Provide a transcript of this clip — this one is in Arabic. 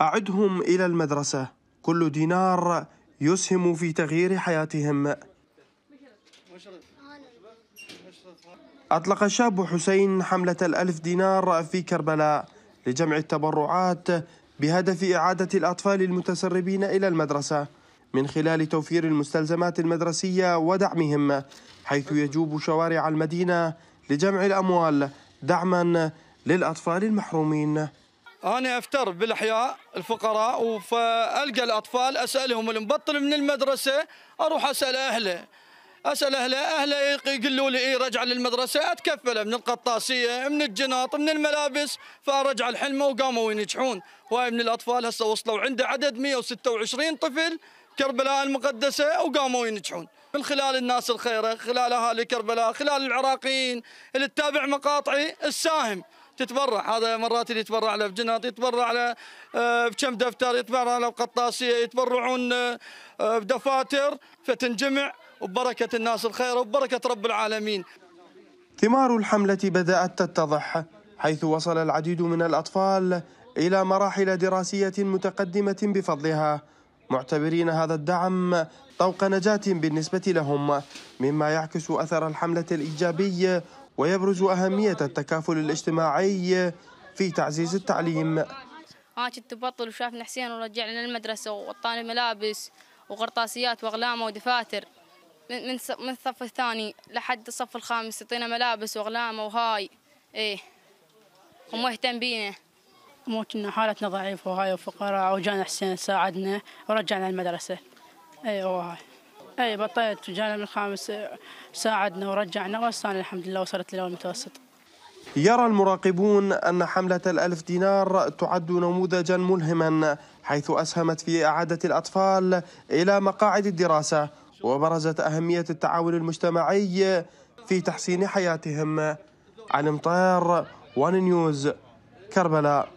أعدهم إلى المدرسة كل دينار يسهم في تغيير حياتهم أطلق الشاب حسين حملة الألف دينار في كربلاء لجمع التبرعات بهدف إعادة الأطفال المتسربين إلى المدرسة من خلال توفير المستلزمات المدرسية ودعمهم حيث يجوب شوارع المدينة لجمع الأموال دعما للأطفال المحرومين أنا أفتر بالأحياء الفقراء فألقى الأطفال أسألهم المبطل من المدرسة أروح أسأل أهله أسأل أهله أهله يقولوا لي إيه رجع للمدرسة أتكفل من القطاسية من الجناط من الملابس فأرجع الحلمة وقاموا ينجحون هواي من الأطفال هسه وصلوا عنده عدد 126 طفل كربلاء المقدسة وقاموا ينجحون من خلال الناس الخيرة خلال أهالي كربلاء خلال العراقيين اللي تتابع مقاطعي الساهم تتبرع هذا مرات اللي يتبرع له بجنط يتبرع له آه، بكم دفتر يتبرع له بقطاسيه يتبرعون آه، بدفاتر فتنجمع وبركه الناس الخير وبركه رب العالمين ثمار الحمله بدات تتضح حيث وصل العديد من الاطفال الى مراحل دراسيه متقدمه بفضلها معتبرين هذا الدعم طوق نجاة بالنسبة لهم مما يعكس أثر الحملة الإيجابي ويبرز أهمية التكافل الاجتماعي في تعزيز التعليم ها كنت بطل وشافنا حسين ورجع لنا المدرسة وطاني ملابس وقرطاسيات وأغلام ودفاتر من من الصف الثاني لحد الصف الخامس يعطينا ملابس وأغلام وهاي إيه ومهتم بينا مو كنا حالتنا ضعيفة وهاي وفقراء وجانا حسين ساعدنا ورجعنا المدرسة إيه وهاي اي بطيت الجانب الخامس ساعدنا ورجعنا والسنة الحمد لله وصلت للأول المتوسط يرى المراقبون أن حملة الألف دينار تعد نموذجا ملهما حيث أسهمت في إعادة الأطفال إلى مقاعد الدراسة وبرزت أهمية التعاون المجتمعي في تحسين حياتهم عن مطير وان نيوز كربلاء